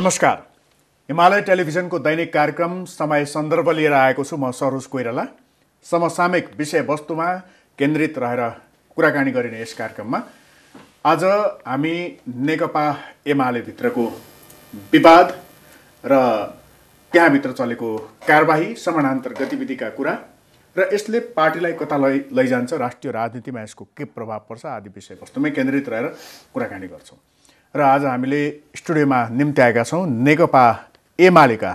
नमस्कार हिमालय टेलिभिजनको दैनिक कार्यक्रम समय सन्दर्भ लिएर आएको छु म सरोज कोइराला समसामयिक विषयवस्तुमा केन्द्रित रहेर कुराकानी गरिने यस कार्यक्रममा आज हामी नेकपा एमालेभित्रको विवाद र त्यहाँभित्र चलेको कारवाही समानान्तर गतिविधिका कुरा र यसले पार्टीलाई कता लै लैजान्छ राष्ट्रिय राजनीतिमा यसको के प्रभाव पर्छ आदि विषयवस्तुमै केन्द्रित रहेर कुराकानी गर्छौँ र आज हामीले स्टुडियोमा निम्त्याएका छौँ नेकपा एमालेका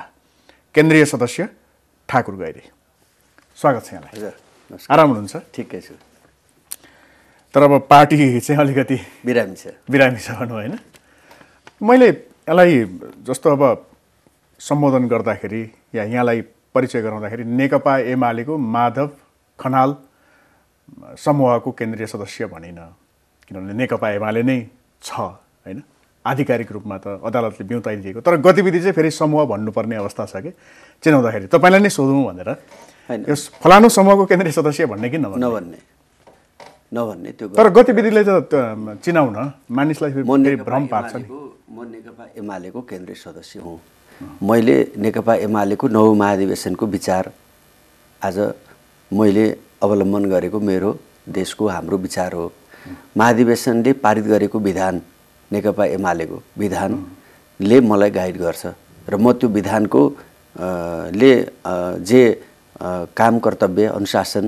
केन्द्रीय सदस्य ठाकुर गैरे स्वागत छ यहाँलाई हजुर आराम हुनुहुन्छ ठिकै छु तर अब पार्टी चाहिँ अलिकति बिरामी छ बिरामी छ भनौँ होइन मैले यसलाई जस्तो अब सम्बोधन गर्दाखेरि या यहाँलाई परिचय गराउँदाखेरि नेकपा एमालेको माधव खनाल समूहको केन्द्रीय सदस्य भनिनँ किनभने नेकपा एमाले नै छ होइन आधिकारिक रूपमा त अदालतले बिउताइदिएको तर गतिविधि चाहिँ फेरि समूह भन्नुपर्ने अवस्था छ कि चिनाउँदाखेरि तपाईँलाई नै सोधौँ भनेर होइन फलानु समूहको केन्द्रीय सदस्य भन्ने कि नभन्ने नभन्ने त्यो तर गतिविधिले त चिनाउन मानिसलाई म नेकपा एमालेको केन्द्रीय सदस्य हुँ मैले नेकपा एमालेको नौ महाधिवेशनको विचार आज मैले अवलम्बन गरेको मेरो देशको हाम्रो विचार हो महाधिवेशनले पारित गरेको विधान नेकपा एमालेको विधानले मलाई गाइड गर्छ र म त्यो विधानको ले जे काम कर्तव्य अनुशासन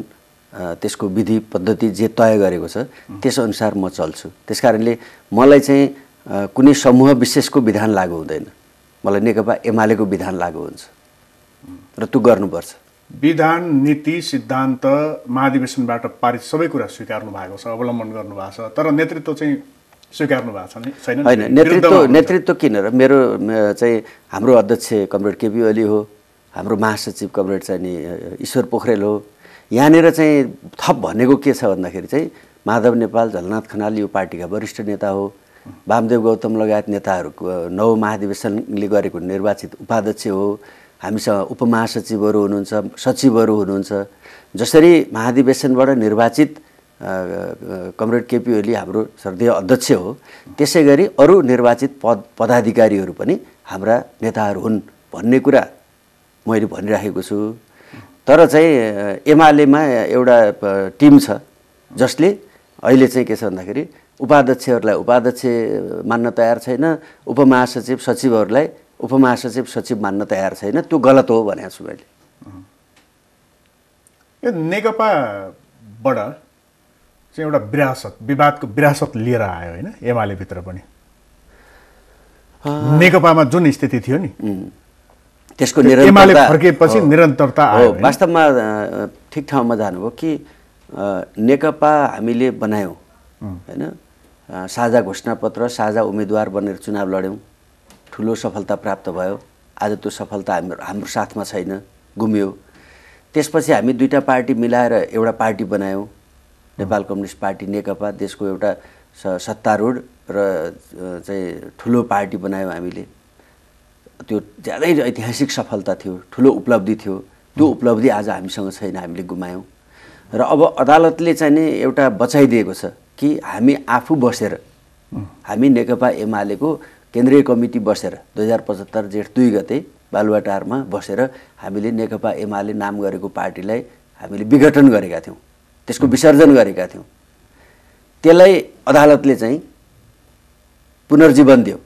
त्यसको विधि पद्धति जे तय गरेको छ त्यसअनुसार म चल्छु त्यस कारणले मलाई चाहिँ कुनै समूह विशेषको विधान लागु हुँदैन मलाई नेकपा एमालेको विधान लागु हुन्छ र त्यो गर्नुपर्छ विधान नीति सिद्धान्त महाधिवेशनबाट पारित सबै कुरा स्वीकार्नु भएको छ अवलम्बन गर्नु भएको छ तर नेतृत्व चाहिँ स्वीकार्नु भएको छैन होइन नेतृत्व नेतृत्व किन र मेरो चाहिँ हाम्रो अध्यक्ष कमरेड केपी ओली हो हाम्रो महासचिव कमरेड चाहिँ नि ईश्वर पोखरेल हो यहाँनिर चाहिँ थप भनेको के छ भन्दाखेरि चाहिँ माधव नेपाल झलनाथ खनाल यो पार्टीका वरिष्ठ नेता हो वामदेव गौतम लगायत नेताहरूको नौ महाधिवेशनले गरेको निर्वाचित उपाध्यक्ष हो हामीसँग उपमहासचिवहरू हुनुहुन्छ सचिवहरू हुनुहुन्छ जसरी महाधिवेशनबाट निर्वाचित कमरेड केपी ओली हाम्रो श्रद्धेय अध्यक्ष हो त्यसै गरी अरू निर्वाचित पद पदाधिकारीहरू पनि हाम्रा नेताहरू हुन् भन्ने कुरा मैले भनिराखेको छु तर चाहिँ एमालेमा एउटा टिम छ जसले अहिले चाहिँ के छ भन्दाखेरि उपाध्यक्षहरूलाई उपाध्यक्ष मान्न तयार छैन उपमहासचिव सचिवहरूलाई उपमहासचिव सचिव मान्न तयार छैन त्यो गलत हो भनेको छु मैले यो नेकपाबाट चाहिँ एउटा विरासत विवादको विरासत लिएर आयो होइन एमालेभित्र पनि नेकपामा जुन स्थिति थियो नि त्यसको एमाले फर्किएपछि निरन्तरता आयो वास्तवमा ठिक ठाउँमा जानुभयो कि नेकपा हामीले बनायौँ होइन साझा घोषणापत्र साझा उम्मेदवार बनेर चुनाव लड्यौँ ठुलो सफलता प्राप्त भयो आज त्यो सफलता हाम्रो हाम्रो साथमा छैन गुम्यो त्यसपछि हामी दुईवटा पार्टी मिलाएर एउटा पार्टी बनायौँ नेपाल कम्युनिस्ट पार्टी नेकपा देशको एउटा सत्तारूढ र चाहिँ ठुलो पार्टी बनायौँ हामीले त्यो ज्यादै ऐतिहासिक सफलता थियो ठुलो उपलब्धि थियो त्यो उपलब्धि आज हामीसँग छैन हामीले गुमायौँ र अब अदालतले चाहिँ नि एउटा बचाइदिएको छ कि हामी आफू बसेर हामी नेकपा एमालेको केन्द्रीय कमिटी बसेर दुई हजार पचहत्तर जेठ दुई गते बालुवाटारमा बसेर हामीले नेकपा एमाले नाम गरेको पार्टीलाई हामीले विघटन गरेका थियौँ त्यसको विसर्जन गरेका थियौँ त्यसलाई अदालतले चाहिँ पुनर्जीवन दियो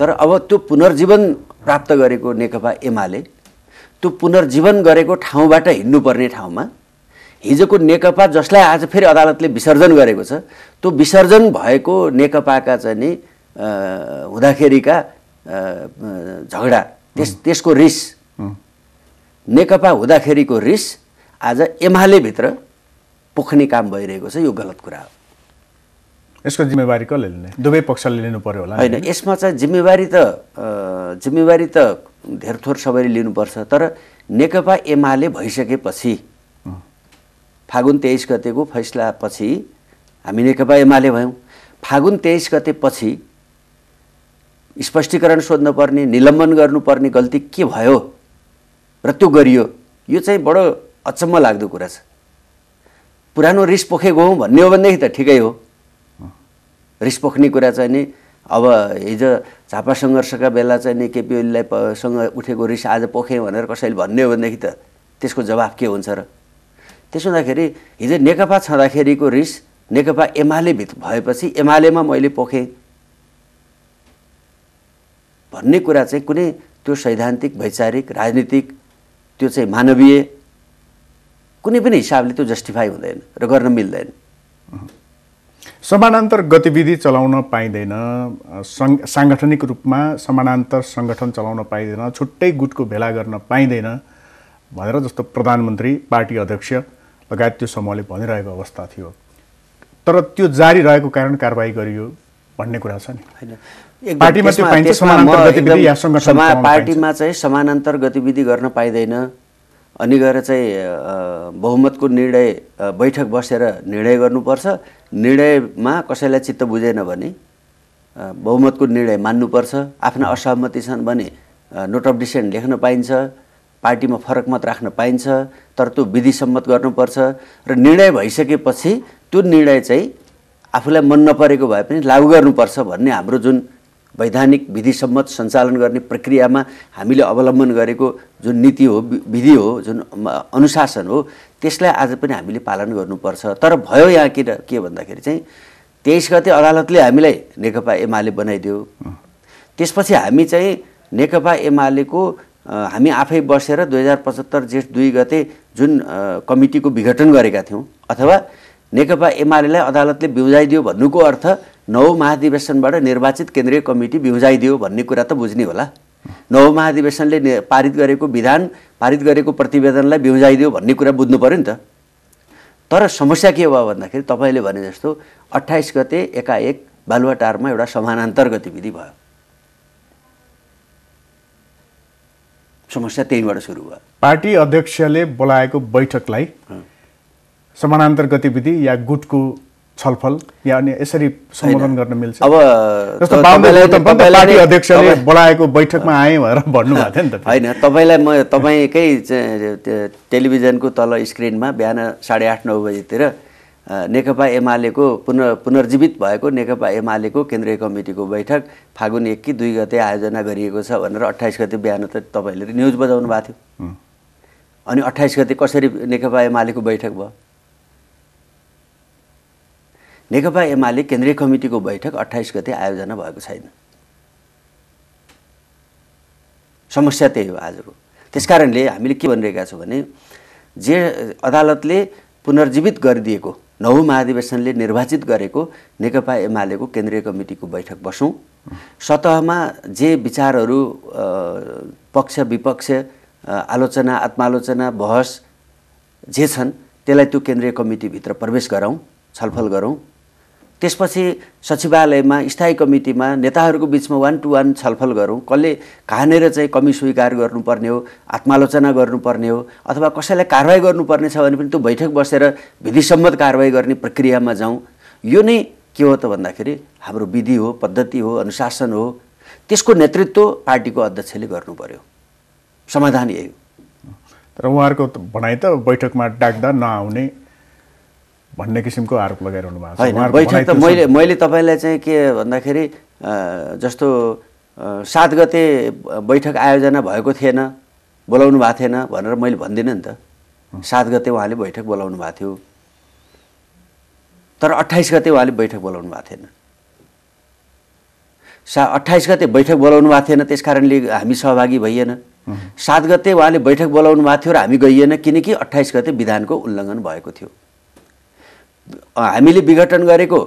तर अब त्यो पुनर्जीवन प्राप्त गरेको नेकपा एमाले त्यो पुनर्जीवन गरेको ठाउँबाट हिँड्नुपर्ने ठाउँमा हिजोको नेकपा जसलाई आज फेरि अदालतले विसर्जन गरेको छ त्यो विसर्जन भएको नेकपाका चाहिँ नि हुँदाखेरिका झगडा त्यस त्यसको रिस नेकपा हुँदाखेरिको रिस आज एमाले भित्र पोख्ने काम भइरहेको छ यो गलत कुरा हो यसको जिम्मेवारी कसले लिने दुवै पक्षले लिनु पर्यो होला होइन यसमा चाहिँ जिम्मेवारी त जिम्मेवारी त धेर थोर सबैले लिनुपर्छ तर नेकपा एमाले भइसकेपछि फागुन तेइस गतेको फैसला पछि हामी नेकपा एमाले भयौँ फागुन तेइस गतेपछि स्पष्टीकरण सोध्नुपर्ने निलम्बन गर्नुपर्ने गल्ती के भयो र त्यो गरियो यो चाहिँ बडो अचम्म लाग्दो कुरा छ पुरानो रिस पोखेको हौँ भन्ने हो भनेदेखि त ठिकै हो रिस पोख्ने कुरा चाहिँ नि अब हिजो झापा सङ्घर्षका बेला चाहिँ नि केपी ओलीलाई सँग उठेको रिस आज पोखेँ भनेर कसैले भन्ने हो भनेदेखि त त्यसको जवाब के हुन्छ र त्यसो हुँदाखेरि हिजो नेकपा छँदाखेरिको रिस नेकपा एमाले भित भएपछि एमालेमा मैले पोखेँ भन्ने कुरा चाहिँ कुनै त्यो सैद्धान्तिक वैचारिक राजनीतिक त्यो चाहिँ मानवीय कुनै पनि हिसाबले त्यो जस्टिफाई हुँदैन र गर्न मिल्दैन समानान्तर गतिविधि चलाउन पाइँदैन साङ्गठनिक रूपमा समानान्तर सङ्गठन चलाउन पाइँदैन छुट्टै गुटको भेला गर्न पाइँदैन भनेर जस्तो प्रधानमन्त्री पार्टी अध्यक्ष लगायत त्यो समूहले भनिरहेको अवस्था थियो तर त्यो जारी रहेको कारण कारवाही गरियो भन्ने कुरा छ नि पार्टीमा चाहिँ समानान्तर गतिविधि गर्न पाइँदैन अनि गएर चाहिँ बहुमतको निर्णय बैठक बसेर निर्णय गर्नुपर्छ निर्णयमा कसैलाई चित्त बुझेन भने बहुमतको निर्णय मान्नुपर्छ आफ्ना असहमति छन् भने नोट अफ डिसेन्ट लेख्न पाइन्छ पार्टीमा फरक मत राख्न पाइन्छ तर त्यो विधिसम्मत गर्नुपर्छ र निर्णय भइसकेपछि त्यो निर्णय चाहिँ आफूलाई मन नपरेको भए पनि लागु गर्नुपर्छ भन्ने हाम्रो जुन वैधानिक विधिसम्मत सञ्चालन गर्ने प्रक्रियामा हामीले अवलम्बन गरेको जुन नीति हो विधि हो जुन अनुशासन हो त्यसलाई आज पनि हामीले पालन गर्नुपर्छ तर भयो यहाँ किन के भन्दाखेरि चाहिँ तेइस गते अदालतले हामीलाई नेकपा एमाले बनाइदियो त्यसपछि हामी चाहिँ नेकपा एमालेको हामी आफै बसेर दुई हजार पचहत्तर जेठ दुई गते जुन कमिटीको विघटन गरेका थियौँ अथवा नेकपा एमालेलाई अदालतले बिउजाइदियो भन्नुको अर्थ नौ महाधिवेशनबाट निर्वाचित केन्द्रीय कमिटी बिउजाइदियो भन्ने कुरा त बुझ्ने होला नौ महाधिवेशनले पारित गरेको विधान पारित गरेको प्रतिवेदनलाई बिउजाइदियो भन्ने कुरा बुझ्नु पऱ्यो नि त तर समस्या के भयो भन्दाखेरि तपाईँले भने जस्तो अट्ठाइस गते एकाएक बालुवाटारमा एउटा समानान्तर गतिविधि भयो समस्या त्यहीँबाट सुरु भयो पार्टी अध्यक्षले बोलाएको बैठकलाई समानान्तर गतिविधि या गुटको छलफल या अन्य यसरी सम्बोधन गर्न मिल्छ अब अध्यक्षले बोलाएको बैठकमा आएँ भनेर भन्नुभएको थियो नि त होइन तपाईँलाई म तपाईँकै टेलिभिजनको तल स्क्रिनमा बिहान साढे आठ नौ बजीतिर नेकपा एमालेको पुन पुनर्जीवित भएको नेकपा एमालेको केन्द्रीय कमिटीको बैठक फागुन एक कि दुई गते आयोजना गरिएको छ भनेर अट्ठाइस गते बिहान त तपाईँले न्युज बजाउनु भएको थियो अनि अट्ठाइस गते कसरी नेकपा एमालेको बैठक भयो नेकपा एमाले केन्द्रीय कमिटिको बैठक अठाइस गते आयोजना भएको छैन समस्या त्यही हो आजको त्यसकारणले हामीले के भनिरहेका छौँ भने जे अदालतले पुनर्जीवित गरिदिएको नौ महाधिवेशनले निर्वाचित गरेको नेकपा एमालेको केन्द्रीय कमिटिको बैठक बसौँ सतहमा जे विचारहरू पक्ष विपक्ष आलोचना आत्मालोचना बहस जे छन् त्यसलाई त्यो केन्द्रीय कमिटीभित्र प्रवेश गराउँ छलफल गरौँ त्यसपछि सचिवालयमा स्थायी कमिटीमा नेताहरूको बिचमा वान टु वान छलफल गरौँ कसले कहाँनिर चाहिँ कमी स्वीकार गर्नुपर्ने हो आत्मालोचना गर्नुपर्ने हो अथवा कसैलाई कारवाही गर्नुपर्ने छ भने पनि त्यो बैठक बसेर विधिसम्मत कारवाही गर्ने प्रक्रियामा जाउँ यो नै के हो त भन्दाखेरि हाम्रो विधि हो पद्धति हो अनुशासन हो त्यसको नेतृत्व पार्टीको अध्यक्षले गर्नु पर्यो समाधान यही हो तर उहाँहरूको भनाइ त बैठकमा डाक्दा नआउने भन्ने किसिमको आरोप लगाइरहनु भएको छ होइन बैठक त मैले मैले तपाईँलाई चाहिँ के भन्दाखेरि जस्तो सात गते बैठक आयोजना भएको थिएन बोलाउनु भएको थिएन भनेर मैले भन्दिनँ नि त सात गते उहाँले बैठक बोलाउनु भएको थियो तर अट्ठाइस गते उहाँले बैठक बोलाउनु भएको थिएन सा अट्ठाइस गते बैठक बोलाउनु भएको थिएन त्यस कारणले हामी सहभागी भइएन सात गते उहाँले बैठक बोलाउनु भएको थियो र हामी गइएन किनकि अट्ठाइस गते विधानको उल्लङ्घन भएको थियो हामीले विघटन गरेको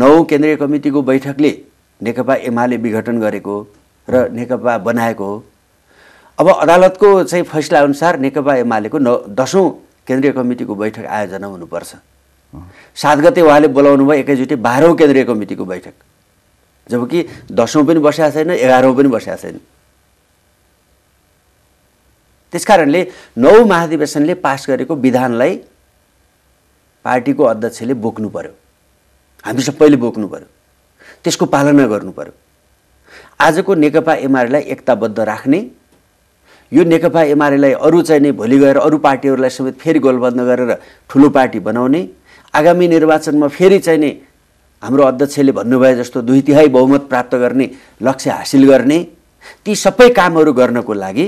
नौ केन्द्रीय कमिटिको बैठकले नेकपा एमाले विघटन गरेको र नेकपा बनाएको हो अब अदालतको चाहिँ फैसलाअनुसार नेकपा एमालेको नौ दसौँ केन्द्रीय कमिटिको बैठक आयोजना हुनुपर्छ सात गते उहाँले बोलाउनु भयो एकैचोटि बाह्रौँ केन्द्रीय कमिटिको बैठक जबकि दसौँ पनि बसेका छैन एघारौँ पनि बसेका छैन त्यसकारणले नौ महाधिवेशनले पास गरेको विधानलाई पार्टीको अध्यक्षले बोक्नु पऱ्यो हामी सबैले बोक्नु पऱ्यो त्यसको पालना गर्नु पऱ्यो आजको नेकपा एमालेलाई एकताबद्ध राख्ने यो नेकपा एमालेलाई अरू चाहिँ नै भोलि गएर अरू पार्टीहरूलाई समेत फेरि गोलबन्द गरेर ठुलो पार्टी बनाउने आगामी निर्वाचनमा फेरि चाहिँ नै हाम्रो अध्यक्षले भन्नुभयो जस्तो दुई तिहाई बहुमत प्राप्त गर्ने लक्ष्य हासिल गर्ने ती सबै कामहरू गर्नको लागि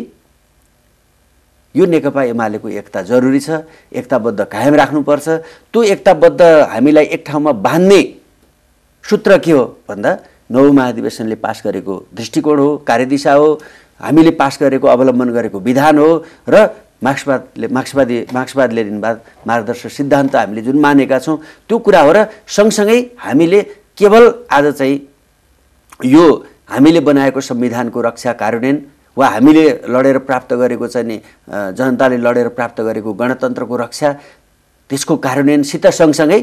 यो नेकपा एमालेको एकता जरुरी छ एकताबद्ध कायम राख्नुपर्छ त्यो एकताबद्ध हामीलाई एक ठाउँमा बाँध्ने सूत्र के हो भन्दा नौ महाधिवेशनले पास गरेको दृष्टिकोण हो कार्यदिशा हो हामीले पास गरेको अवलम्बन गरेको विधान हो र मार्क्सवादले मार्क्सवादी मार्क्सवाद लेनिनवाद मार्गदर्शक सिद्धान्त हामीले जुन मानेका छौँ त्यो कुरा हो र सँगसँगै हामीले केवल आज चाहिँ यो हामीले बनाएको संविधानको रक्षा कार्यान्वयन वा हामीले लडेर प्राप्त गरेको चाहिँ नि जनताले लडेर प्राप्त गरेको गणतन्त्रको रक्षा त्यसको कार्यान्वयनसित सँगसँगै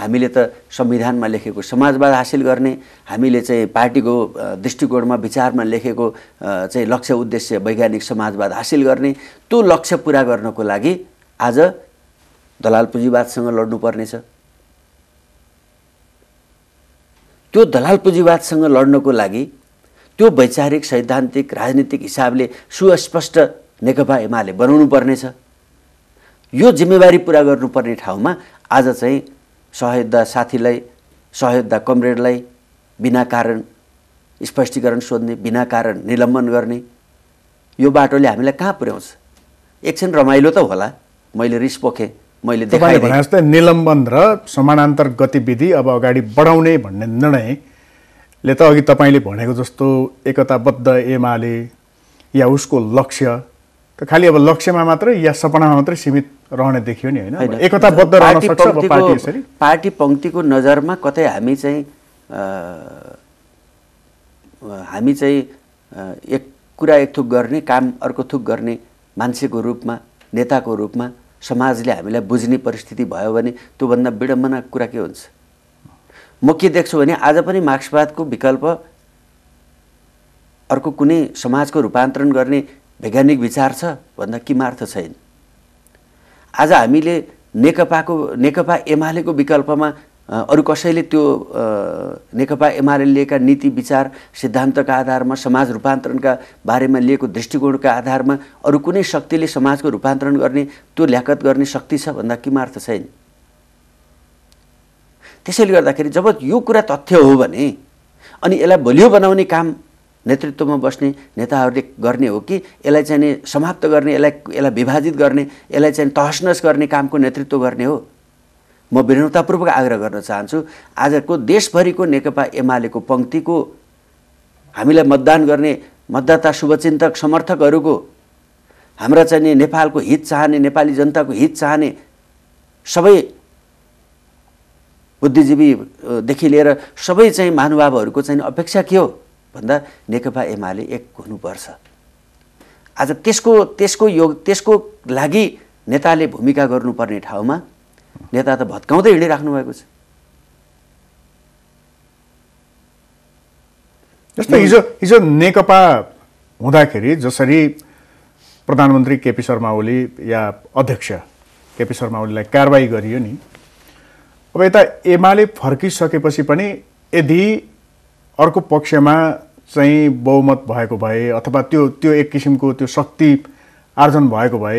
हामीले त संविधानमा लेखेको समाजवाद हासिल गर्ने हामीले चाहिँ पार्टीको दृष्टिकोणमा विचारमा लेखेको चाहिँ लक्ष्य उद्देश्य वैज्ञानिक समाजवाद हासिल गर्ने त्यो लक्ष्य पुरा गर्नको लागि आज दलाल पुँजीवादसँग लड्नुपर्नेछ त्यो दलाल पुँजीवादसँग लड्नको लागि त्यो वैचारिक सैद्धान्तिक राजनीतिक हिसाबले सुस्पष्ट नेकपा एमाले बनाउनु पर्नेछ यो जिम्मेवारी पुरा गर्नुपर्ने ठाउँमा आज चाहिँ सहयोद्धा साथीलाई सहयोद्धा कमरेडलाई बिना कारण स्पष्टीकरण सोध्ने बिना कारण निलम्बन गर्ने यो बाटोले हामीलाई कहाँ पुर्याउँछ एकछिन रमाइलो त होला मैले रिस पोखेँ मैले देखाएँ भने जस्तै निलम्बन र समानान्तर गतिविधि अब अगाडि बढाउने भन्ने निर्णय ले त अघि तपाईँले भनेको जस्तो एकताबद्ध एमाले या उसको लक्ष्य त खालि अब लक्ष्यमा मात्रै या सपनामा मात्रै सीमित रहने देखियो नि होइन एकताबद्ध रहन सक्छ पार्टी पार्टी पङ्क्तिको नजरमा कतै हामी चाहिँ हामी चाहिँ एक कुरा एक थुक गर्ने काम अर्को थुक गर्ने मान्छेको रूपमा नेताको रूपमा समाजले हामीलाई बुझ्ने परिस्थिति भयो भने त्योभन्दा विडम्बना कुरा के हुन्छ म के देख्छु भने आज पनि मार्क्सवादको विकल्प अर्को कुनै समाजको रूपान्तरण गर्ने वैज्ञानिक विचार छ भन्दा किमार्थ छैन आज हामीले नेकपाको नेकपा एमालेको विकल्पमा अरू कसैले त्यो नेकपा एमाले लिएका नीति विचार सिद्धान्तका आधारमा समाज रूपान्तरणका बारेमा लिएको दृष्टिकोणका आधारमा अरू कुनै शक्तिले समाजको रूपान्तरण गर्ने त्यो ल्याकत गर्ने शक्ति छ भन्दा किमार्थ छैन त्यसैले गर्दाखेरि जब यो कुरा तथ्य हो भने अनि यसलाई बलियो बनाउने काम नेतृत्वमा बस्ने नेताहरूले गर्ने हो कि यसलाई चाहिँ नि समाप्त गर्ने यसलाई यसलाई विभाजित गर्ने यसलाई चाहिँ तहसनस गर्ने कामको नेतृत्व गर्ने हो म विनम्रतापूर्वक आग्रह गर्न चाहन्छु आजको देशभरिको नेकपा एमालेको पङ्क्तिको हामीलाई मतदान गर्ने मतदाता शुभचिन्तक समर्थकहरूको हाम्रा चाहिँ नेपालको हित चाहने नेपाली जनताको हित चाहने सबै बुद्धिजीवीदेखि लिएर सबै चाहिँ महानुभावहरूको चाहिँ अपेक्षा के हो भन्दा नेकपा एमाले एक हुनुपर्छ आज त्यसको त्यसको योग त्यसको लागि नेताले भूमिका गर्नुपर्ने ठाउँमा नेता त भत्काउँदै हिँडिराख्नु भएको छ जस्तो हिजो हिजो नेकपा हुँदाखेरि जसरी प्रधानमन्त्री केपी शर्मा ओली या अध्यक्ष केपी शर्मा ओलीलाई कारवाही गरियो नि अब यता एमाले फर्किसकेपछि पनि यदि अर्को पक्षमा चाहिँ बहुमत भएको भए अथवा त्यो त्यो एक किसिमको त्यो शक्ति आर्जन भएको भए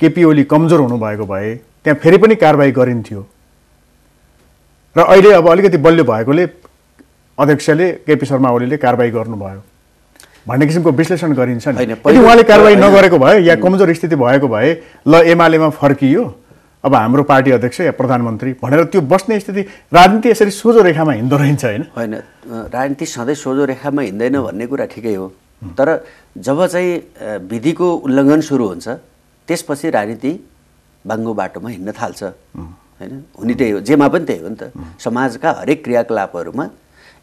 केपी ओली कमजोर हुनुभएको भए त्यहाँ फेरि पनि कारवाही गरिन्थ्यो र अहिले अब अलिकति बलियो भएकोले अध्यक्षले केपी शर्मा ओलीले कारवाही गर्नुभयो भन्ने किसिमको विश्लेषण गरिन्छ नि उहाँले कारवाही नगरेको भए या कमजोर स्थिति भएको भए ल एमालेमा फर्कियो अब हाम्रो पार्टी अध्यक्ष या प्रधानमन्त्री भनेर त्यो बस्ने स्थिति राजनीति यसरी सोझो रेखामा हिँड्दो रहेछ होइन होइन राजनीति सधैँ सोझो रेखामा हिँड्दैन भन्ने कुरा ठिकै हो तर जब चाहिँ विधिको उल्लङ्घन सुरु हुन्छ त्यसपछि राजनीति बाङ्गो बाटोमा हिँड्न थाल्छ होइन हुने त्यही हो जेमा पनि त्यही हो नि त समाजका हरेक क्रियाकलापहरूमा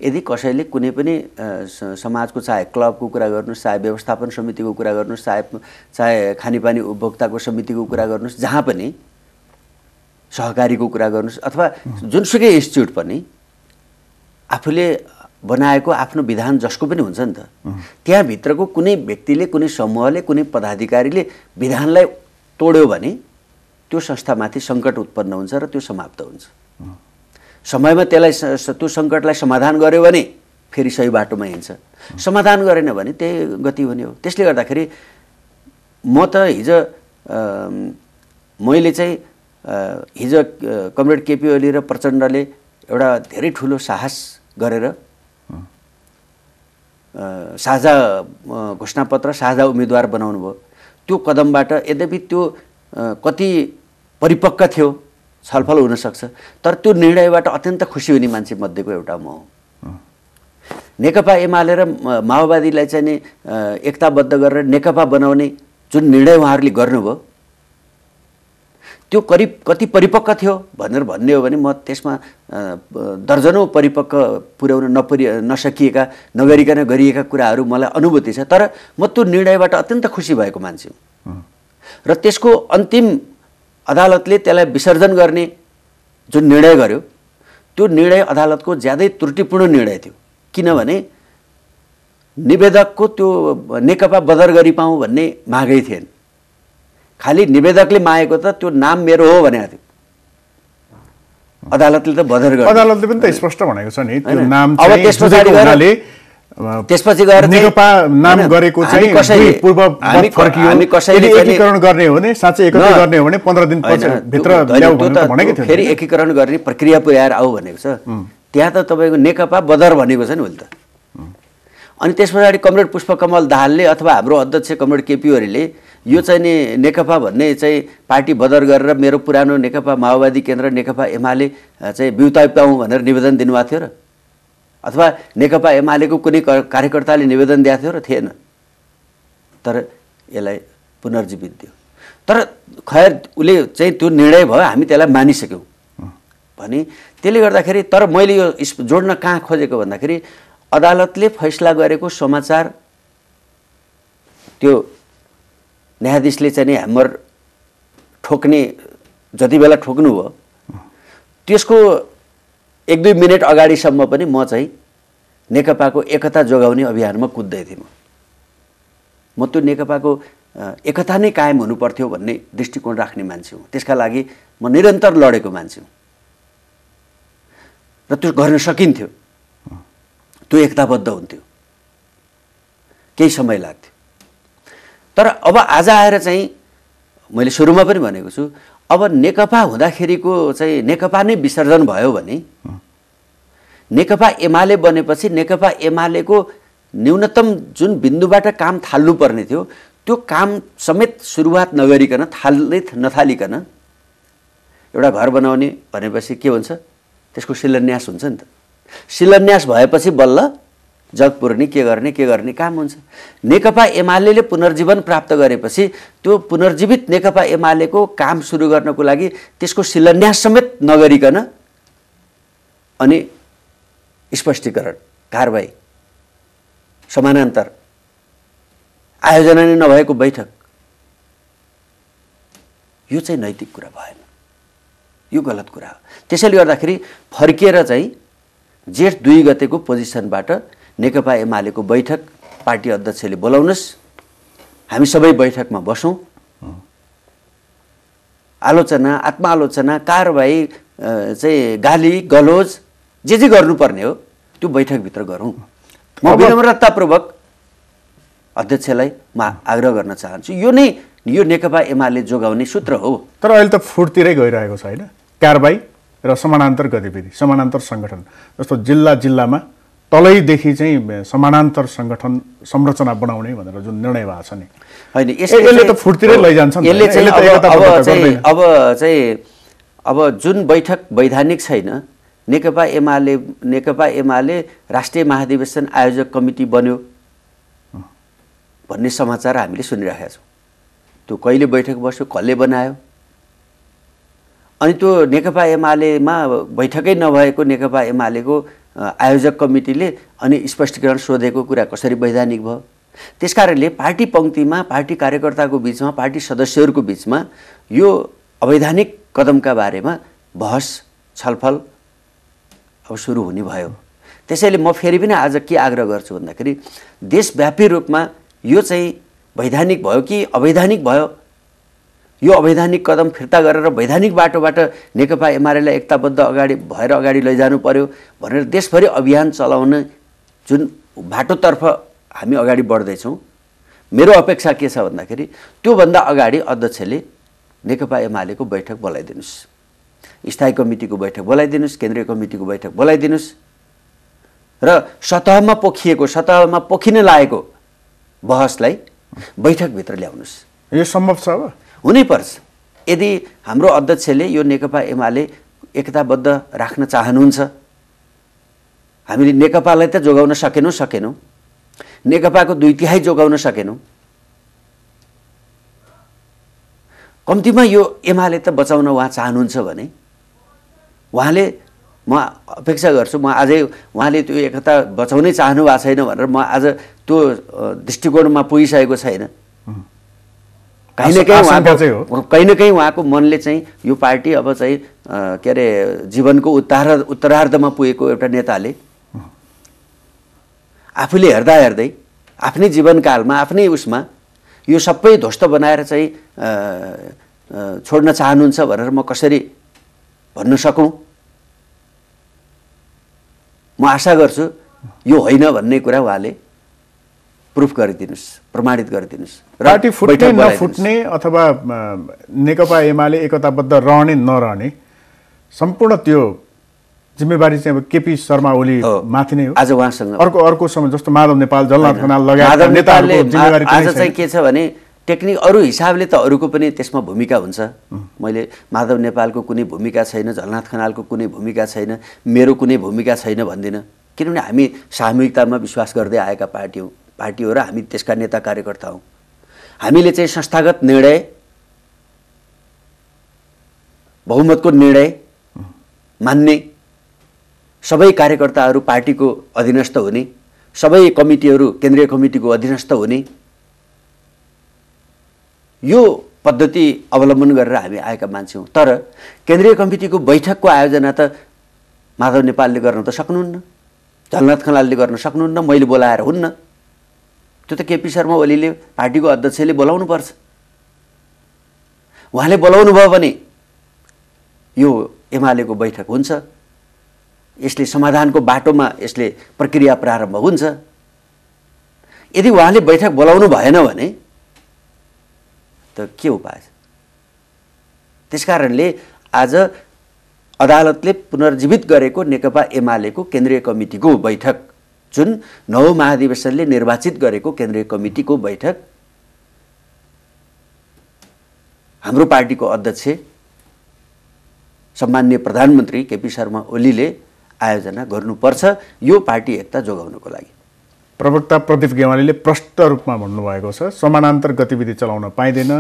यदि कसैले कुनै पनि समाजको चाहे क्लबको कुरा गर्नुहोस् चाहे व्यवस्थापन समितिको कुरा गर्नुहोस् चाहे चाहे खानेपानी उपभोक्ताको समितिको कुरा गर्नुहोस् जहाँ पनि सहकारीको कुरा गर्नुहोस् अथवा जुनसुकै इन्स्टिच्युट पनि आफूले बनाएको आफ्नो विधान जसको पनि हुन्छ नि त त्यहाँभित्रको कुनै व्यक्तिले कुनै समूहले कुनै पदाधिकारीले विधानलाई तोड्यो भने त्यो संस्थामाथि सङ्कट उत्पन्न हुन्छ र त्यो समाप्त हुन्छ समयमा त्यसलाई त्यो सङ्कटलाई समाधान गर्यो भने फेरि सही बाटोमा हिँड्छ समाधान गरेन भने त्यही गति हुने हो त्यसले गर्दाखेरि म त हिजो मैले चाहिँ हिजो कमरेड केपी ओली र प्रचण्डले एउटा धेरै ठुलो साहस गरेर साझा घोषणापत्र साझा उम्मेदवार बनाउनु भयो त्यो कदमबाट यद्यपि त्यो कति परिपक्व थियो छलफल हुनसक्छ तर त्यो निर्णयबाट अत्यन्त खुसी हुने मान्छे मध्येको एउटा म हो नेकपा एमाले र माओवादीलाई चाहिँ नि एकताबद्ध गरेर नेकपा बनाउने जुन निर्णय उहाँहरूले गर्नुभयो त्यो करिब कति परिपक्व थियो भनेर भन्ने हो भने म त्यसमा दर्जनौँ परिपक्व पुर्याउन नपुर्या नसकिएका नगरिकन गरिएका कुराहरू मलाई अनुभूति छ तर म त्यो निर्णयबाट अत्यन्त खुसी भएको मान्छे हुँ र त्यसको अन्तिम अदालतले त्यसलाई विसर्जन गर्ने जुन निर्णय गर्यो त्यो निर्णय अदालतको ज्यादै त्रुटिपूर्ण निर्णय थियो किनभने निवेदकको त्यो नेकपा बदर गरी पाऊँ भन्ने मागै थिएन खालि निवेदकले मागेको त त्यो नाम मेरो हो भनेको थियो अदालतले त बदर गर्यो अदालतले पनि त स्पष्ट भनेको छ नि त्यो नाम अब त्यस पछाडि हुनाले त्यसपछि गएर नेकपा नाम गरेको चाहिँ कसरी पूर्व फर्कियो हामी कसरी एकीकरण गर्ने हो भने साँच्चै एकत्र गर्ने हो भने पन्ध्र दिन भित्र ल्याउ भनेको थियो फेरि एकीकरण गर्ने प्रक्रिया पुर्याएर आऊ भनेको छ त्यहाँ त तपाईँको नेकपा बदर भनेको छ नि उसले त अनि त्यस पछाडि कमरेड पुष्पकमल दाहालले अथवा हाम्रो अध्यक्ष कमरेड ओलीले यो चाहिँ नि नेकपा भन्ने चाहिँ पार्टी बदर गरेर मेरो पुरानो नेकपा माओवादी केन्द्र नेकपा एमाले चाहिँ बिउताइ पाऊँ भनेर निवेदन दिनुभएको थियो र अथवा नेकपा एमालेको कुनै कार्यकर्ताले निवेदन दिएको थियो र थिएन तर यसलाई पुनर्जीवित दियो तर खैर उसले चाहिँ त्यो निर्णय भयो हामी त्यसलाई मानिसक्यौँ भने त्यसले गर्दाखेरि तर मैले यो जोड्न कहाँ खोजेको भन्दाखेरि अदालतले फैसला गरेको समाचार त्यो न्यायाधीशले चाहिँ नि ह्यामर ठोक्ने जति बेला ठोक्नुभयो त्यसको एक दुई मिनट अगाडिसम्म पनि म चाहिँ नेकपाको एकता जोगाउने अभियानमा कुद्दै थिएँ म म त्यो नेकपाको एकता नै कायम हुनुपर्थ्यो भन्ने दृष्टिकोण राख्ने मान्छे हुँ त्यसका लागि म निरन्तर लडेको मान्छे हुँ र त्यो गर्न सकिन्थ्यो त्यो एकताबद्ध हुन्थ्यो केही समय लाग्थ्यो तर अब आज आएर चाहिँ मैले सुरुमा पनि भनेको छु अब नेकपा हुँदाखेरिको चाहिँ नेकपा नै विसर्जन भयो भने नेकपा एमाले बनेपछि नेकपा एमालेको न्यूनतम जुन बिन्दुबाट काम थाल्नुपर्ने थियो त्यो काम समेत सुरुवात नगरिकन थाल्दै नथालिकन एउटा घर बनाउने भनेपछि के हुन्छ त्यसको शिलान्यास हुन्छ नि त शिलान्यास भएपछि बल्ल जगपूर्णी के गर्ने के गर्ने काम हुन्छ नेकपा एमाले पुनर्जीवन प्राप्त गरेपछि त्यो पुनर्जीवित नेकपा एमालेको काम सुरु गर्नको लागि त्यसको शिलान्यास समेत नगरिकन अनि स्पष्टीकरण कारवाही समानान्तर आयोजना नै नभएको बैठक यो चाहिँ नैतिक कुरा भएन यो गलत कुरा हो त्यसैले गर्दाखेरि फर्किएर चाहिँ जेठ दुई गतेको पोजिसनबाट नेकपा एमालेको बैठक पार्टी अध्यक्षले बोलाउनुहोस् हामी सबै बैठकमा बसौँ आलोचना आत्मालोचना कारवाही चाहिँ गाली गलोज जे जे गर्नुपर्ने हो त्यो बैठकभित्र गरौँ म विनम्रतापूर्वक अध्यक्षलाई म आग्रह गर्न चाहन्छु यो नै यो नेकपा एमाले जोगाउने सूत्र हो तर अहिले त फुटतिरै गइरहेको छ होइन कारवाही र समानान्तर गतिविधि समानान्तर सङ्गठन जस्तो जिल्ला जिल्लामा तलैदेखि चाहिँ समानान्तर सङ्गठन संरचना बनाउने भनेर जुन निर्णय भएको छ नि होइन यसले त फुर्तिरै लैजान्छ अब चाहिँ अब जुन बैठक वैधानिक छैन नेकपा एमाले नेकपा एमाले राष्ट्रिय महाधिवेशन आयोजक कमिटी बन्यो भन्ने समाचार हामीले सुनिराखेका छौँ त्यो कहिले बैठक बस्यो कसले बनायो अनि त्यो नेकपा एमालेमा बैठकै नभएको नेकपा एमालेको आयोजक कमिटीले अनि स्पष्टीकरण सोधेको कुरा कसरी वैधानिक भयो त्यसकारणले पार्टी पङ्क्तिमा पार्टी कार्यकर्ताको बिचमा पार्टी सदस्यहरूको बिचमा यो अवैधानिक कदमका बारेमा बहस छलफल अब सुरु हुने भयो त्यसैले म फेरि पनि आज के आग्रह गर्छु भन्दाखेरि देशव्यापी रूपमा यो चाहिँ वैधानिक भयो कि अवैधानिक भयो यो अवैधानिक कदम फिर्ता गरेर वैधानिक बाटोबाट नेकपा एमालेलाई एकताबद्ध अगाडि भएर अगाडि लैजानु पर्यो भनेर देशभरि अभियान चलाउन जुन बाटोतर्फ हामी अगाडि बढ्दैछौँ मेरो अपेक्षा के छ भन्दाखेरि त्योभन्दा अगाडि अध्यक्षले नेकपा एमालेको बैठक बोलाइदिनुहोस् स्थायी कमिटिको बैठक बोलाइदिनुहोस् केन्द्रीय कमिटिको बैठक बोलाइदिनुहोस् र सतहमा पोखिएको सतहमा पोखिन लागेको बहसलाई बैठकभित्र ल्याउनुहोस् यो सम्भव छ हुनैपर्छ यदि हाम्रो अध्यक्षले यो नेकपा एमाले एकताबद्ध राख्न चाहनुहुन्छ हामीले नेकपालाई त जोगाउन सकेनौँ सकेनौँ नेकपाको दुई तिहाई जोगाउन सकेनौँ कम्तीमा यो एमाले त बचाउन उहाँ चाहनुहुन्छ भने उहाँले म अपेक्षा गर्छु म आजै उहाँले त्यो एकता बचाउनै चाहनु भएको छैन भनेर म आज त्यो दृष्टिकोणमा पुगिसकेको छैन कहीँ न कहीँ उहाँको कहीँ न कहीँ उहाँको मनले चाहिँ यो पार्टी अब चाहिँ के अरे जीवनको उत्तार उत्तरार्धमा पुगेको एउटा नेताले आफूले हेर्दा हेर्दै आफ्नै जीवनकालमा आफ्नै उसमा यो सबै ध्वस्त बनाएर चाहिँ छोड्न चाहनुहुन्छ भनेर म कसरी भन्न सकौँ म आशा गर्छु यो होइन भन्ने कुरा उहाँले प्रुफ गरिदिनुहोस् प्रमाणित गरिदिनुहोस् पार्टी फुट्ने नफुट्ने अथवा नेकपा एमाले एकताबद्ध रहने नरहने सम्पूर्ण त्यो जिम्मेवारी चाहिँ अब केपी शर्मा ओली माथि नै हो आज उहाँसँग अर्को अर्को समय जस्तो माधव नेपाल जलनाथ खनाल लगायत आज चाहिँ के छ भने टेक्निक अरू हिसाबले त अरूको पनि त्यसमा भूमिका हुन्छ मैले माधव नेपालको कुनै भूमिका छैन झलनाथ खनालको कुनै भूमिका छैन मेरो कुनै भूमिका छैन भन्दिनँ किनभने हामी सामूहिकतामा विश्वास गर्दै आएका पार्टी हौँ पार्टी हो र हामी त्यसका नेता कार्यकर्ता हौँ हामीले चाहिँ संस्थागत निर्णय बहुमतको निर्णय मान्ने सबै कार्यकर्ताहरू पार्टीको अधीनस्थ हुने सबै कमिटीहरू केन्द्रीय कमिटीको अधीनस्थ हुने यो पद्धति अवलम्बन गरेर हामी आएका मान्छे हौँ तर केन्द्रीय कमिटीको बैठकको आयोजना त माधव नेपालले गर्न त सक्नुहुन्न झलनाथ खनालले गर्न सक्नुहुन्न मैले बोलाएर हुन्न त्यो त केपी शर्मा ओलीले पार्टीको अध्यक्षले बोलाउनु पर्छ उहाँले बोलाउनु भयो भने यो एमालेको बैठक हुन्छ यसले समाधानको बाटोमा यसले प्रक्रिया प्रारम्भ हुन्छ यदि उहाँले बैठक बोलाउनु भएन भने त के उपाय छ कारणले आज अदालतले पुनर्जीवित गरेको नेकपा एमालेको केन्द्रीय कमिटिको बैठक जुन नौ महाधिवेशनले निर्वाचित गरेको केन्द्रीय कमिटीको बैठक हाम्रो पार्टीको अध्यक्ष सम्मान्य प्रधानमन्त्री केपी शर्मा ओलीले आयोजना गर्नुपर्छ यो पार्टी एकता जोगाउनको लागि प्रवक्ता प्रदीप गेवालीले प्रष्ट रूपमा भन्नुभएको छ समानान्तर गतिविधि चलाउन पाइँदैन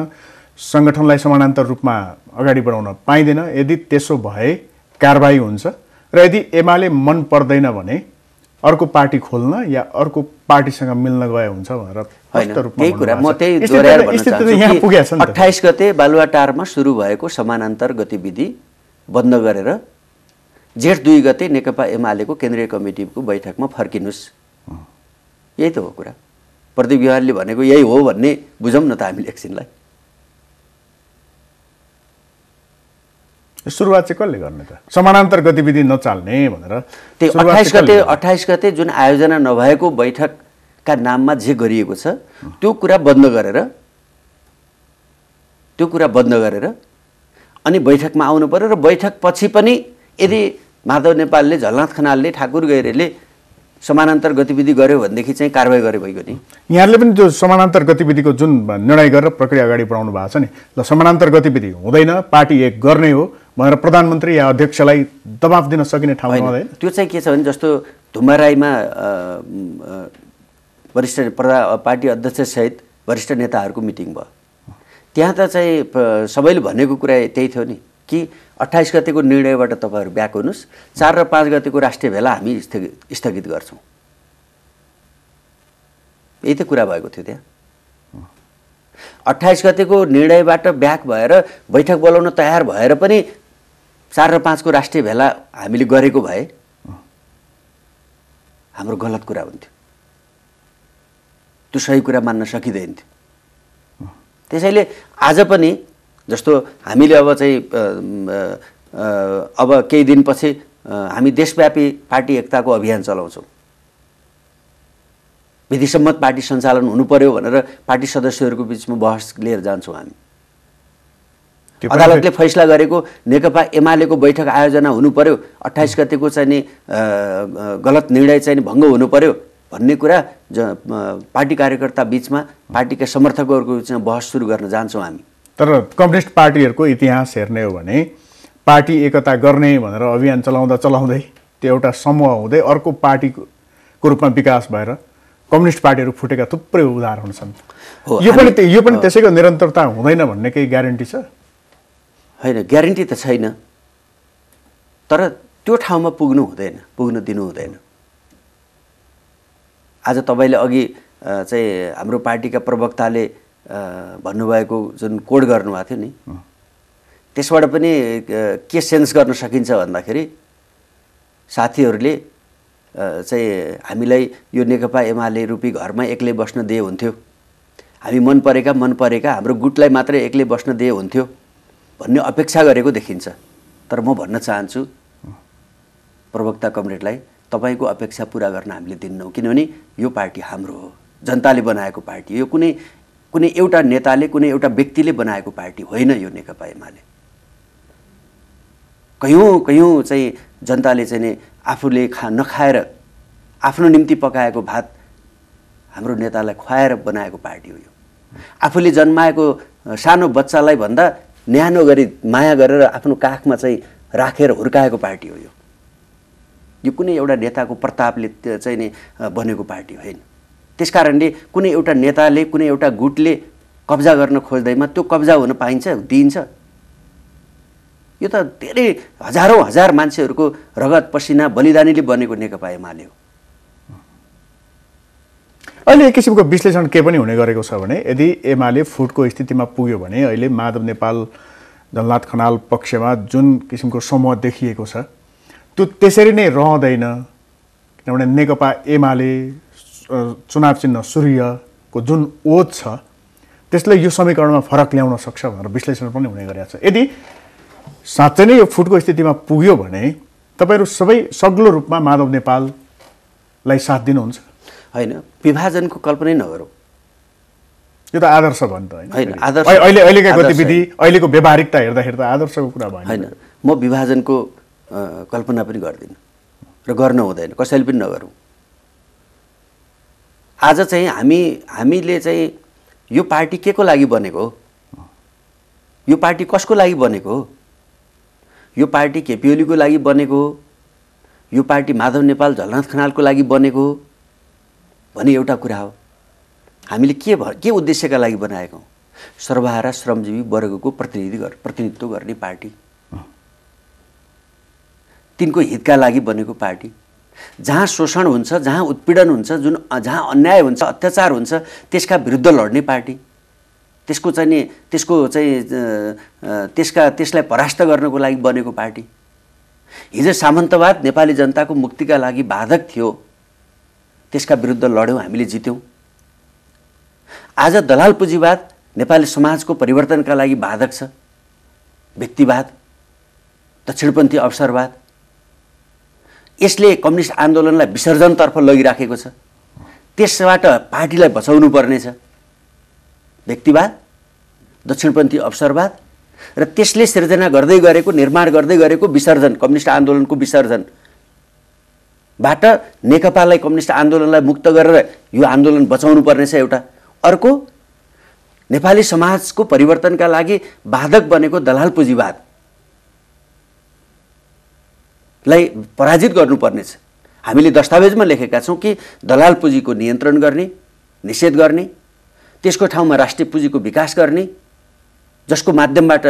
सङ्गठनलाई समानान्तर रूपमा अगाडि बढाउन पाइँदैन यदि त्यसो भए कारवाही हुन्छ र यदि एमाले मन पर्दैन भने अर्को पार्टी खोल्न या अर्को पार्टीसँग मिल्न गए हुन्छ भनेर त्यही कुरा म त्यही दोहोऱ्याएर भन्न चाहन्छु अठाइस गते बालुवाटारमा सुरु भएको समानान्तर गतिविधि बन्द गरेर जेठ दुई गते नेकपा एमालेको केन्द्रीय कमिटीको बैठकमा फर्किनुहोस् यही त हो कुरा प्रदीप विहारले भनेको यही हो भन्ने बुझौँ न त हामीले एकछिनलाई सुरुवात चाहिँ कसले गर्ने त समानान्तर गतिविधि नचाल्ने भनेर त्यो अठाइस गते अठाइस गते जुन आयोजना नभएको बैठकका नाममा जे गरिएको छ त्यो कुरा बन्द गरेर त्यो कुरा बन्द गरेर अनि बैठकमा आउनु पऱ्यो र बैठकपछि पनि यदि माधव नेपालले झलनाथ खनालले ठाकुर गैरेले समानान्तर गतिविधि गर्यो भनेदेखि चाहिँ कारवाही गरे भइगयो नि यहाँले पनि त्यो समानान्तर गतिविधिको जुन निर्णय गरेर प्रक्रिया अगाडि बढाउनु भएको छ नि ल समानान्तर गतिविधि हुँदैन पार्टी एक गर्ने हो भनेर प्रधानमन्त्री या अध्यक्षलाई दबाब दिन सकिने ठाउँ त्यो चाहिँ के छ भने जस्तो धुमराईमा राईमा वरिष्ठ प्रधा पार्टी अध्यक्षसहित वरिष्ठ नेताहरूको मिटिङ भयो त्यहाँ त चाहिँ सबैले भनेको कुरा त्यही थियो नि कि अट्ठाइस गतेको निर्णयबाट तपाईँहरू ब्याक हुनुहोस् चार र पाँच गतेको राष्ट्रिय भेला हामी स्थगित स्थगित गर्छौँ यही त कुरा भएको थियो त्यहाँ अट्ठाइस गतेको निर्णयबाट ब्याक भएर बैठक बोलाउन तयार भएर पनि चार र पाँचको राष्ट्रिय भेला हामीले गरेको भए हाम्रो गलत कुरा हुन्थ्यो त्यो सही कुरा मान्न सकिँदैन थियो त्यसैले आज पनि जस्तो हामीले अब चाहिँ अब केही दिनपछि हामी देशव्यापी पार्टी एकताको अभियान चलाउँछौँ विधिसम्मत पार्टी सञ्चालन हुनु पर्यो भनेर पार्टी सदस्यहरूको बिचमा बहस लिएर जान्छौँ हामी अदालतले फैसला गरेको नेकपा एमालेको बैठक आयोजना हुनु पर्यो अठाइस गतिको चाहिँ नि गलत निर्णय चाहिँ भङ्ग हुनु पर्यो भन्ने कुरा ज पार्टी कार्यकर्ता बिचमा पार्टीका समर्थकहरूको चाहिँ बहस सुरु गर्न जान्छौँ हामी तर कम्युनिस्ट पार्टीहरूको इतिहास हेर्ने हो भने पार्टी एकता गर्ने भनेर अभियान चलाउँदा चलाउँदै त्यो एउटा समूह हुँदै अर्को पार्टीको रूपमा विकास भएर कम्युनिस्ट पार्टीहरू फुटेका थुप्रै उदाहरण छन् यो पनि यो पनि त्यसैको निरन्तरता हुँदैन भन्ने केही ग्यारेन्टी छ होइन ग्यारेन्टी त छैन तर त्यो ठाउँमा पुग्नु हुँदैन पुग्न दिनु हुँदैन आज तपाईँले अघि चाहिँ हाम्रो पार्टीका प्रवक्ताले भन्नुभएको जुन कोड गर्नुभएको थियो नि त्यसबाट पनि के सेन्स गर्न सकिन्छ भन्दाखेरि साथीहरूले चाहिँ हामीलाई यो नेकपा एमाले रूपी घरमा एक्लै बस्न दिए हुन्थ्यो हामी मन परेका मन परेका हाम्रो गुटलाई मात्रै एक्लै बस्न दिए हुन्थ्यो भन्ने अपेक्षा गरेको देखिन्छ तर म भन्न चाहन्छु प्रवक्ता कमरेडलाई तपाईँको अपेक्षा पुरा गर्न हामीले दिन्नौँ किनभने यो पार्टी हाम्रो हो जनताले बनाएको पार्टी यो कुनै कुनै एउटा नेताले कुनै एउटा व्यक्तिले बनाएको पार्टी होइन यो नेकपा एमाले कयौँ कयौँ चाहिँ जनताले चाहिँ आफूले खा नखाएर आफ्नो निम्ति पकाएको भात हाम्रो नेतालाई खुवाएर बनाएको पार्टी हो यो आफूले जन्माएको सानो बच्चालाई भन्दा न्यानो गरी माया गरेर आफ्नो काखमा चाहिँ राखेर हुर्काएको पार्टी हो यो यो कुनै एउटा नेताको प्रतापले चाहिँ नि बनेको पार्टी होइन त्यस कारणले कुनै एउटा नेताले कुनै एउटा गुटले कब्जा गर्न खोज्दैमा त्यो कब्जा हुन पाइन्छ दिइन्छ यो त धेरै हजारौँ हजार मान्छेहरूको रगत पसिना बलिदानीले बनेको नेकपा एमाले हो अहिले एक किसिमको विश्लेषण के पनि हुने गरेको छ भने यदि एमाले फुटको स्थितिमा पुग्यो भने अहिले माधव नेपाल जननाथ खनाल पक्षमा जुन किसिमको समूह देखिएको छ त्यो त्यसरी नै रहँदैन किनभने नेकपा एमाले चुनाव चिन्ह सूर्यको जुन ओत छ त्यसले यो समीकरणमा फरक ल्याउन सक्छ भनेर विश्लेषण पनि हुने गरेको छ यदि साँच्चै नै यो फुटको स्थितिमा पुग्यो भने तपाईँहरू सबै सग्लो रूपमा माधव नेपाललाई साथ दिनुहुन्छ होइन विभाजनको कल्पनै नगरौँ यो त आदर्श भन्नु त होइन अहिले अहिलेका गतिविधि अहिलेको व्यवहारिकता हेर्दाखेरि त आदर्शको कुरा भएन होइन म विभाजनको कल्पना पनि गर्दिनँ र गर्न हुँदैन कसैले पनि नगरौँ आज चाहिँ हामी हामीले चाहिँ यो पार्टी के को लागि बनेको हो यो पार्टी कसको लागि बनेको हो यो पार्टी केपिओलीको लागि बनेको हो यो पार्टी माधव नेपाल झलनाथ खनालको लागि बनेको हो भने एउटा कुरा हो हामीले के भ के उद्देश्यका लागि बनाएको सर्वहारा श्रमजीवी वर्गको प्रतिनिधि गर प्रतिनिधित्व गर्ने पार्टी तिनको हितका लागि बनेको पार्टी जहाँ शोषण हुन्छ जहाँ उत्पीडन हुन्छ जुन जहाँ अन्याय हुन्छ अत्याचार हुन्छ त्यसका विरुद्ध लड्ने पार्टी त्यसको चाहिँ नि त्यसको चाहिँ त्यसका त्यसलाई परास्त गर्नको लागि बनेको पार्टी हिजो सामन्तवाद नेपाली जनताको मुक्तिका लागि बाधक थियो त्यसका विरुद्ध लड्यौँ हामीले जित्यौँ आज दलाल पुँजीवाद नेपाली समाजको परिवर्तनका लागि बाधक छ व्यक्तिवाद दक्षिणपन्थी अवसरवाद यसले कम्युनिस्ट आन्दोलनलाई विसर्जनतर्फ लगिराखेको छ त्यसबाट पार्टीलाई बचाउनु पर्नेछ व्यक्तिवाद दक्षिणपन्थी अवसरवाद र त्यसले सिर्जना गर्दै गरेको निर्माण गर्दै गरेको विसर्जन कम्युनिस्ट आन्दोलनको विसर्जन बाट नेकपालाई कम्युनिस्ट आन्दोलनलाई मुक्त गरेर यो आन्दोलन बचाउनु पर्नेछ एउटा अर्को नेपाली समाजको परिवर्तनका लागि बाधक बनेको दलाल पुँजीवादलाई पराजित गर्नुपर्नेछ हामीले दस्तावेजमा लेखेका छौँ कि दलाल पुँजीको नियन्त्रण गर्ने निषेध गर्ने त्यसको ठाउँमा राष्ट्रिय पुँजीको विकास गर्ने जसको माध्यमबाट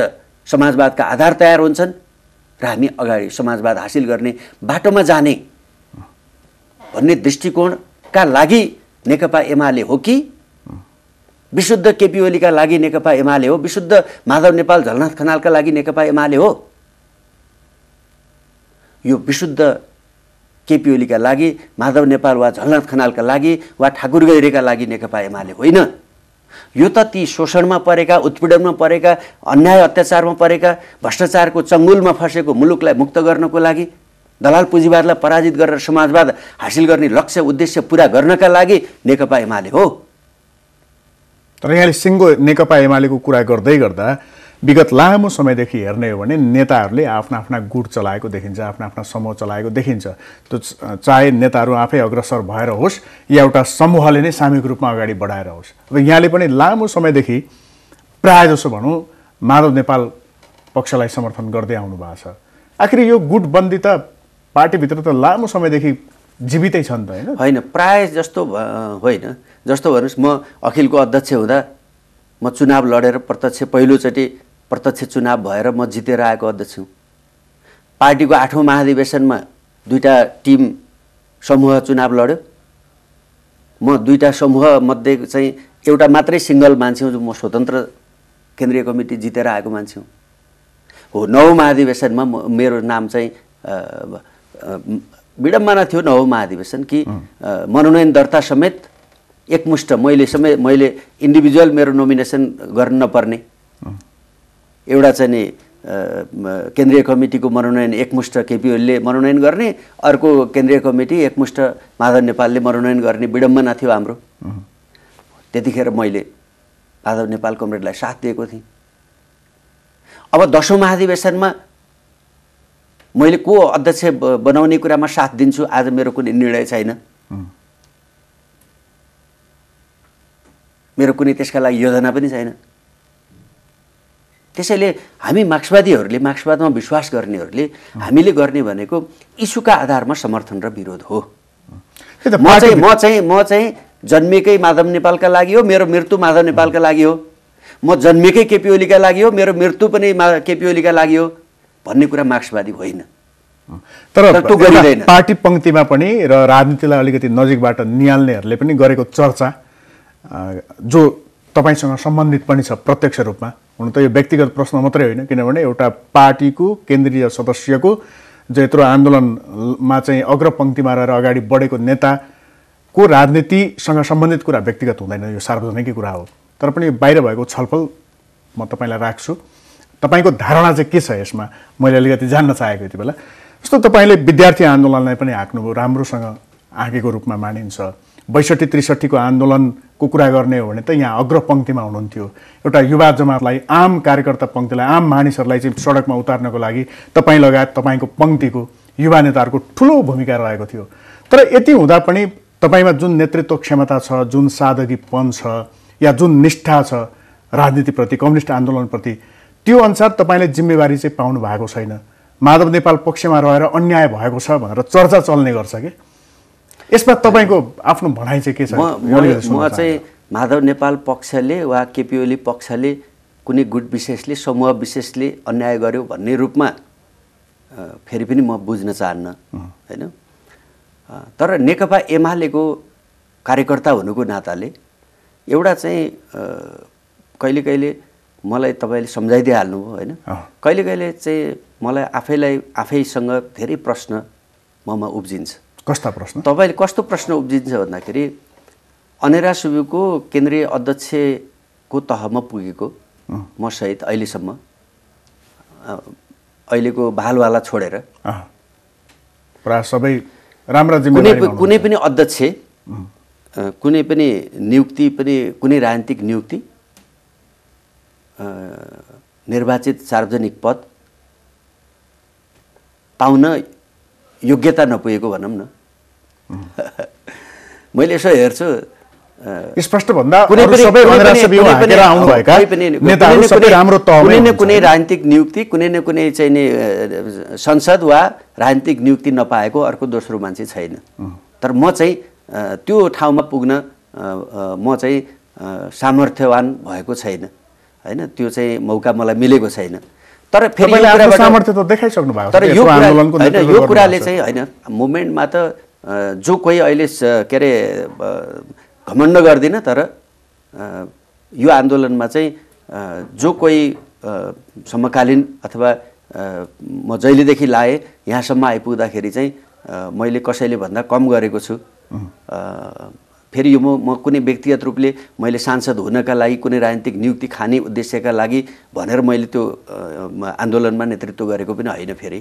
समाजवादका आधार तयार हुन्छन् र हामी अगाडि समाजवाद हासिल गर्ने बाटोमा जाने भन्ने दृष्टिकोणका लागि नेकपा एमाले हो कि विशुद्ध केपी ओलीका लागि नेकपा एमाले हो विशुद्ध माधव नेपाल झलनाथ खनालका लागि नेकपा एमाले हो यो विशुद्ध केपी ओलीका लागि माधव नेपाल वा झलनाथ खनालका लागि वा ठाकुर गैरेका लागि नेकपा एमाले होइन यो त ती शोषणमा परेका उत्पीडनमा परेका अन्याय अत्याचारमा परेका भ्रष्टाचारको चङ्गुलमा फँसेको मुलुकलाई मुक्त गर्नको लागि दलाल पुँजीवादलाई पराजित गरेर समाजवाद हासिल गर्ने लक्ष्य उद्देश्य पुरा गर्नका लागि नेकपा एमाले हो तर यहाँले सिङ्गो नेकपा एमालेको कुरा गर्दै गर्दा विगत लामो समयदेखि हेर्ने हो भने नेताहरूले आफ्ना आफ्ना गुट चलाएको देखिन्छ आफ्ना आफ्ना समूह चलाएको देखिन्छ त्यो चाहे नेताहरू आफै अग्रसर भएर होस् या एउटा समूहले नै सामूहिक रूपमा अगाडि बढाएर होस् अब यहाँले पनि लामो समयदेखि प्रायः जसो भनौँ माधव नेपाल पक्षलाई समर्थन गर्दै आउनु भएको छ आखिर यो गुटबन्दी त पार्टीभित्र त लामो समयदेखि जीवितै छन् त होइन होइन प्राय जस्तो होइन जस्तो भन्नुहोस् म अखिलको अध्यक्ष हुँदा म चुनाव लडेर प्रत्यक्ष पहिलोचोटि प्रत्यक्ष चुनाव भएर म जितेर आएको अध्यक्ष हुँ पार्टीको आठौँ महाधिवेशनमा दुईवटा टिम समूह चुनाव लड्यो म दुईवटा समूहमध्ये चाहिँ एउटा मात्रै सिङ्गल मान्छे हुँ जो म स्वतन्त्र केन्द्रीय कमिटी जितेर आएको मान्छे हुँ हो नौ महाधिवेशनमा म मेरो नाम चाहिँ विडम्बना थियो नौ महाधिवेशन कि मनोनयन दर्ता समेत एकमुष्ट मैले समेत मैले इन्डिभिजुअल मेरो नोमिनेसन गर्न नपर्ने एउटा चाहिँ नि केन्द्रीय कमिटीको मनोनयन एकमुष्ट केपी मनोनयन गर्ने अर्को केन्द्रीय कमिटी एकमुष्ट माधव नेपालले मनोनयन गर्ने विडम्बना थियो हाम्रो त्यतिखेर मैले माधव नेपाल कमरेडलाई साथ दिएको थिएँ अब दसौँ महाधिवेशनमा मैले को अध्यक्ष बनाउने कुरामा साथ दिन्छु आज मेरो कुनै निर्णय छैन मेरो कुनै त्यसका लागि योजना पनि छैन त्यसैले हामी मार्क्सवादीहरूले मार्क्सवादमा विश्वास गर्नेहरूले हामीले गर्ने भनेको इस्युका आधारमा समर्थन र विरोध हो म चाहिँ म चाहिँ म चाहिँ जन्मेकै माधव नेपालका लागि हो मेरो मृत्यु माधव नेपालका लागि हो म जन्मेकै केपिओलीका लागि हो मेरो मृत्यु पनि मा केपिओलीका लागि हो भन्ने कुरा मार्क्सवादी होइन तर पार्टी पङ्क्तिमा पनि र राजनीतिलाई अलिकति नजिकबाट निहाल्नेहरूले पनि गरेको चर्चा जो तपाईँसँग सम्बन्धित पनि छ प्रत्यक्ष रूपमा हुन त यो व्यक्तिगत प्रश्न मात्रै होइन किनभने एउटा पार्टीको केन्द्रीय सदस्यको जो यत्रो आन्दोलनमा चाहिँ अग्रपङ्क्तिमा रहेर अगाडि बढेको नेताको राजनीतिसँग सम्बन्धित कुरा व्यक्तिगत हुँदैन यो सार्वजनिकै कुरा हो तर पनि बाहिर भएको छलफल म तपाईँलाई राख्छु तपाईँको धारणा चाहिँ के छ यसमा मैले अलिकति जान्न चाहेको यति बेला जस्तो तपाईँले विद्यार्थी आन्दोलनलाई पनि हाँक्नुभयो राम्रोसँग आँकेको रूपमा मानिन्छ बैसठी त्रिसठीको आन्दोलनको कुरा गर्ने हो भने त यहाँ अग्रपङ्क्तिमा हुनुहुन्थ्यो एउटा युवा जमातलाई आम कार्यकर्ता पङ्क्तिलाई आम मानिसहरूलाई चाहिँ सडकमा उतार्नको लागि तपाईँ लगायत तपाईँको पङ्क्तिको युवा नेताहरूको ठुलो भूमिका रहेको थियो तर यति हुँदा पनि तपाईँमा जुन नेतृत्व क्षमता छ जुन सादगीपन छ या जुन निष्ठा छ राजनीतिप्रति कम्युनिस्ट आन्दोलनप्रति त्यो अनुसार तपाईँले जिम्मेवारी चाहिँ पाउनु भएको छैन माधव नेपाल पक्षमा रहेर अन्याय भएको छ भनेर चर्चा चल्ने गर्छ कि यसमा तपाईँको आफ्नो भनाइ चाहिँ के छ म चाहिँ माधव नेपाल पक्षले वा केपी ओली पक्षले कुनै गुट विशेषले समूह विशेषले अन्याय गर्यो भन्ने रूपमा फेरि पनि म बुझ्न चाहन्न होइन तर नेकपा एमालेको कार्यकर्ता हुनुको नाताले एउटा चाहिँ कहिले कहिले मलाई तपाईँले सम्झाइदिइहाल्नु होइन कहिले कहिले चाहिँ मलाई आफैलाई आफैसँग धेरै प्रश्न ममा उब्जिन्छ कस्ता प्रश्न तपाईँले कस्तो प्रश्न उब्जिन्छ भन्दाखेरि अनेरा सुबुको केन्द्रीय अध्यक्षको तहमा पुगेको मसहित अहिलेसम्म अहिलेको भालवाला छोडेर प्राय सबै राम्रा कुनै पनि अध्यक्ष कुनै पनि नियुक्ति पनि कुनै राजनीतिक नियुक्ति निर्वाचित सार्वजनिक पद पाउन योग्यता नपुगेको भनौँ न मैले यसो हेर्छु स्पष्ट भन्दा कुनै न कुनै राजनीतिक नियुक्ति कुनै न कुनै चाहिँ नि संसद वा राजनीतिक नियुक्ति नपाएको अर्को दोस्रो मान्छे छैन तर म चाहिँ त्यो ठाउँमा पुग्न म चाहिँ सामर्थ्यवान भएको छैन होइन त्यो चाहिँ मौका मलाई मिलेको छैन तर फेरि तर यो होइन यो कुराले चाहिँ होइन मुभमेन्टमा त जो कोही अहिले के अरे घमण्ड गर्दिनँ तर यो आन्दोलनमा चाहिँ जो कोही समकालीन अथवा म जहिलेदेखि लाएँ यहाँसम्म आइपुग्दाखेरि चाहिँ मैले कसैले भन्दा कम गरेको छु फेरि यो म म कुनै व्यक्तिगत रूपले मैले सांसद हुनका लागि कुनै राजनीतिक नियुक्ति खाने उद्देश्यका लागि भनेर मैले त्यो आन्दोलनमा नेतृत्व गरेको पनि होइन फेरि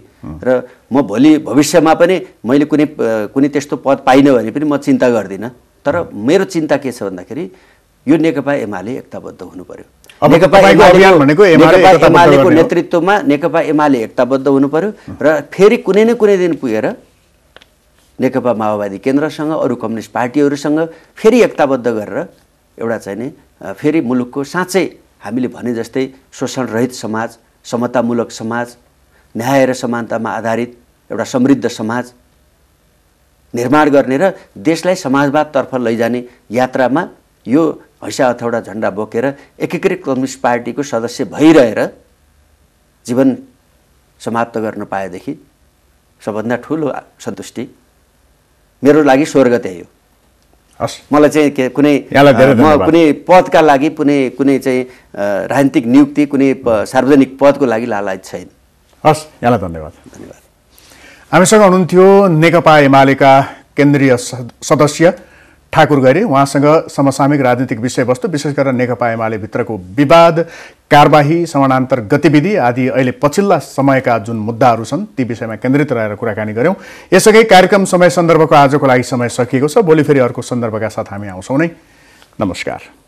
र म भोलि भविष्यमा पनि मैले कुनै कुनै त्यस्तो पद पाइनँ भने पनि म चिन्ता गर्दिनँ तर मेरो चिन्ता के छ भन्दाखेरि यो नेकपा एमाले एकताबद्ध हुनु पर्यो नेकपा एमालेको नेतृत्वमा नेकपा एमाले एकताबद्ध हुनु पर्यो र फेरि कुनै न कुनै दिन पुगेर नेकपा माओवादी केन्द्रसँग अरू कम्युनिस्ट पार्टीहरूसँग फेरि एकताबद्ध गरेर एउटा चाहिँ नि फेरि मुलुकको साँच्चै हामीले भने जस्तै शोषणरहित समाज समतामूलक समाज न्याय र समानतामा आधारित एउटा समृद्ध समाज निर्माण गर्ने र देशलाई समाजवादतर्फ लैजाने यात्रामा यो हैसा अथवा झन्डा बोकेर एकीकृत कम्युनिस्ट पार्टीको सदस्य भइरहेर जीवन समाप्त गर्न पाएदेखि सबभन्दा ठुलो सन्तुष्टि मेरो लागि स्वर्ग त्यही हो हस् मलाई चाहिँ के कुनै म कुनै पदका लागि कुनै कुनै चाहिँ राजनीतिक नियुक्ति कुनै सार्वजनिक पदको लागि लालायत छैन हस् यहाँलाई धन्यवाद धन्यवाद हामीसँग हुनुहुन्थ्यो नेकपा एमालेका केन्द्रीय सदस्य ठाकुर गरे उहाँसँग समसामयिक राजनीतिक विषयवस्तु विशेष गरेर नेकपा एमाले भित्रको विवाद कारवाही समानान्तर गतिविधि आदि अहिले पछिल्ला समयका जुन मुद्दाहरू छन् ती विषयमा केन्द्रित रहेर कुराकानी गऱ्यौँ यसअघि कार्यक्रम समय सन्दर्भको आजको लागि समय सकिएको छ भोलि फेरि अर्को सन्दर्भका साथ हामी आउँछौँ नै नमस्कार